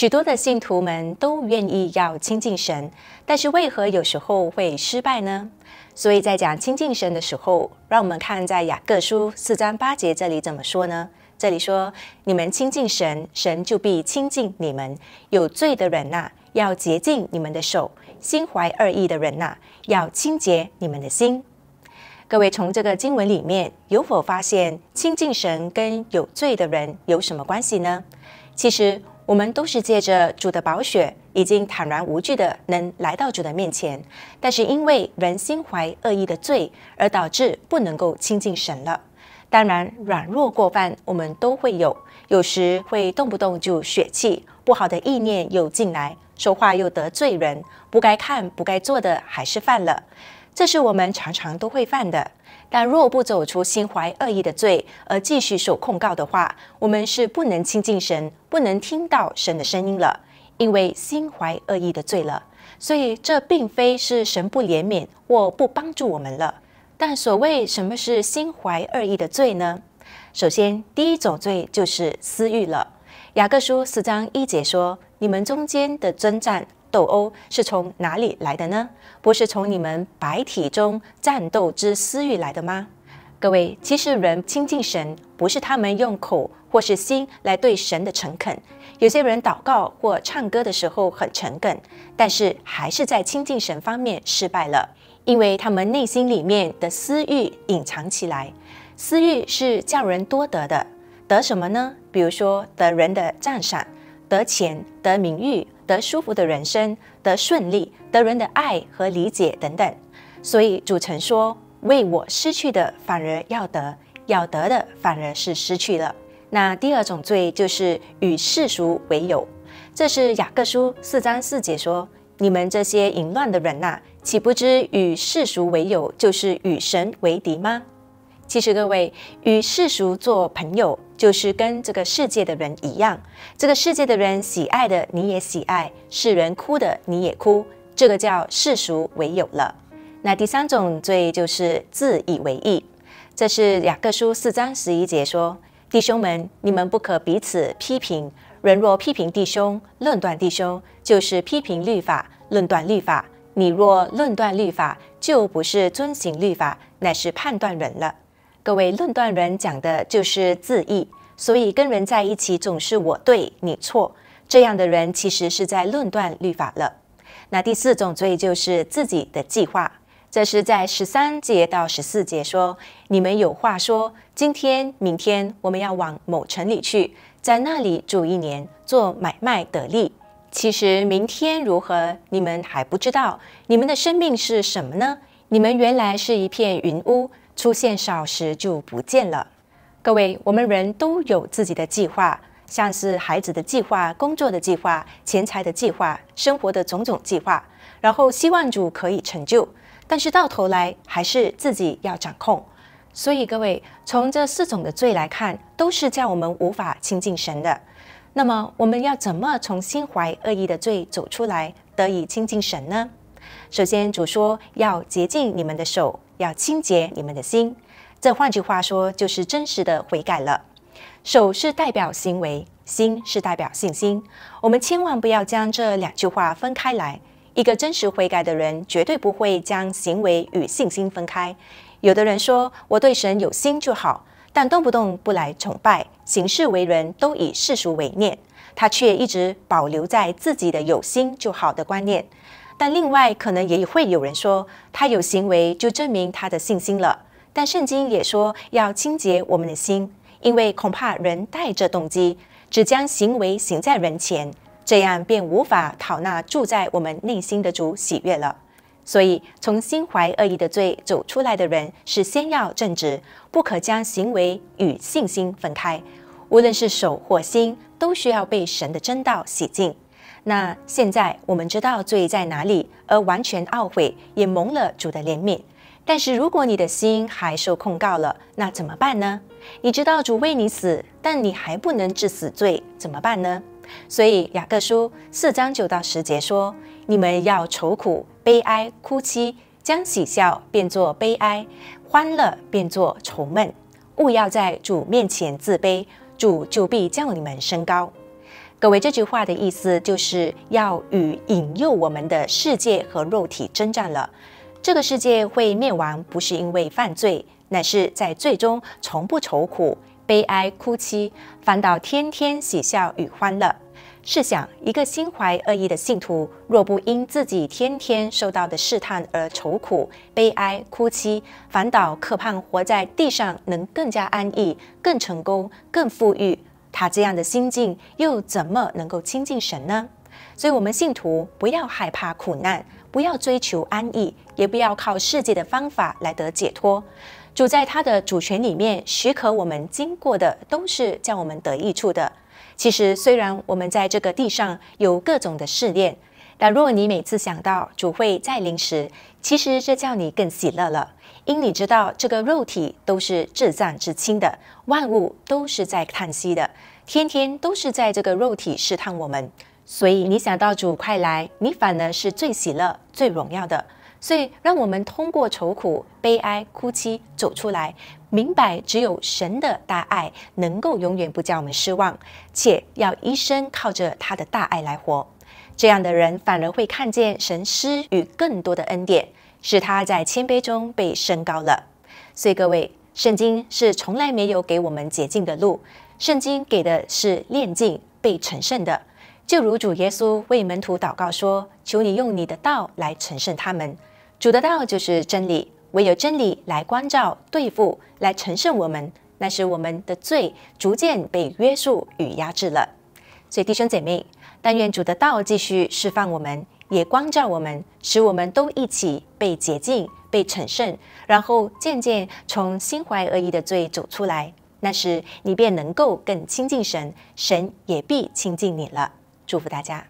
许多的信徒们都愿意要亲近神，但是为何有时候会失败呢？所以在讲亲近神的时候，让我们看在雅各书四章八节这里怎么说呢？这里说：“你们亲近神，神就必亲近你们。有罪的人呐，要洁净你们的手；心怀恶意的人呐，要清洁你们的心。”各位从这个经文里面有否发现亲近神跟有罪的人有什么关系呢？其实。我们都是借着主的宝血，已经坦然无惧的能来到主的面前，但是因为人心怀恶意的罪，而导致不能够亲近神了。当然，软弱过犯我们都会有，有时会动不动就血气，不好的意念又进来，说话又得罪人，不该看、不该做的还是犯了。这是我们常常都会犯的，但若不走出心怀恶意的罪，而继续受控告的话，我们是不能亲近神，不能听到神的声音了，因为心怀恶意的罪了。所以这并非是神不怜悯或不帮助我们了。但所谓什么是心怀恶意的罪呢？首先，第一种罪就是私欲了。雅各书四章一节说：“你们中间的征战。”斗殴是从哪里来的呢？不是从你们白体中战斗之私欲来的吗？各位，其实人亲近神，不是他们用口或是心来对神的诚恳。有些人祷告或唱歌的时候很诚恳，但是还是在亲近神方面失败了，因为他们内心里面的私欲隐藏起来。私欲是叫人多得的，得什么呢？比如说得人的赞赏，得钱，得名誉。得舒服的人生，得顺利，得人的爱和理解等等。所以主曾说：“为我失去的，反而要得；要得的，反而是失去了。”那第二种罪就是与世俗为友。这是雅各书四章四节说：“你们这些淫乱的人呐，岂不知与世俗为友，就是与神为敌吗？”其实，各位与世俗做朋友，就是跟这个世界的人一样。这个世界的人喜爱的，你也喜爱；世人哭的，你也哭。这个叫世俗为友了。那第三种罪就是自以为意，这是雅各书四章十一节说：“弟兄们，你们不可彼此批评。人若批评弟兄，论断弟兄，就是批评律法，论断律法。你若论断律法，就不是遵行律法，乃是判断人了。”各位论断人讲的就是自意，所以跟人在一起总是我对你错，这样的人其实是在论断律法了。那第四种罪就是自己的计划，这是在十三节到十四节说，你们有话说，今天、明天我们要往某城里去，在那里住一年，做买卖得利。其实明天如何，你们还不知道。你们的生命是什么呢？你们原来是一片云雾。出现少时就不见了。各位，我们人都有自己的计划，像是孩子的计划、工作的计划、钱财的计划、生活的种种计划，然后希望主可以成就。但是到头来还是自己要掌控。所以各位，从这四种的罪来看，都是叫我们无法亲近神的。那么我们要怎么从心怀恶意的罪走出来，得以亲近神呢？首先，主说要洁净你们的手，要清洁你们的心。这换句话说，就是真实的悔改了。手是代表行为，心是代表信心。我们千万不要将这两句话分开来。一个真实悔改的人，绝对不会将行为与信心分开。有的人说：“我对神有心就好。”但动不动不来崇拜，行事为人都以世俗为念。他却一直保留在自己的“有心就好”的观念。但另外，可能也会有人说，他有行为就证明他的信心了。但圣经也说要清洁我们的心，因为恐怕人带着动机，只将行为行在人前，这样便无法讨那住在我们内心的主喜悦了。所以，从心怀恶意的罪走出来的人，是先要正直，不可将行为与信心分开。无论是手或心，都需要被神的真道洗净。那现在我们知道罪在哪里，而完全懊悔也蒙了主的怜悯。但是如果你的心还受控告了，那怎么办呢？你知道主为你死，但你还不能治死罪，怎么办呢？所以雅各书四章九到十节说：“你们要愁苦、悲哀、哭泣，将喜笑变作悲哀，欢乐变作愁闷，勿要在主面前自卑，主就必将你们升高。”各位，这句话的意思就是要与引诱我们的世界和肉体征战了。这个世界会灭亡，不是因为犯罪，乃是在最终从不愁苦、悲哀、哭泣，反倒天天喜笑与欢乐。试想，一个心怀恶意的信徒，若不因自己天天受到的试探而愁苦、悲哀、哭泣，反倒渴盼活在地上能更加安逸、更成功、更富裕。他这样的心境，又怎么能够亲近神呢？所以，我们信徒不要害怕苦难，不要追求安逸，也不要靠世界的方法来得解脱。主在他的主权里面，许可我们经过的都是叫我们得益处的。其实，虽然我们在这个地上有各种的试炼。但若你每次想到主会再临时，其实这叫你更喜乐了，因你知道这个肉体都是至障至轻的，万物都是在叹息的，天天都是在这个肉体试探我们。所以你想到主快来，你反而是最喜乐、最荣耀的。所以让我们通过愁苦、悲哀、哭泣走出来，明白只有神的大爱能够永远不叫我们失望，且要一生靠着他的大爱来活。这样的人反而会看见神施与更多的恩典，使他在谦卑中被升高了。所以各位，圣经是从来没有给我们捷径的路，圣经给的是炼净、被成圣的。就如主耶稣为门徒祷告说：“求你用你的道来成圣他们。”主的道就是真理，唯有真理来光照、对付、来成圣我们，那是我们的罪逐渐被约束与压制了。所以弟兄姐妹。但愿主的道继续释放我们，也光照我们，使我们都一起被洁净、被成圣，然后渐渐从心怀恶意的罪走出来。那时，你便能够更亲近神，神也必亲近你了。祝福大家。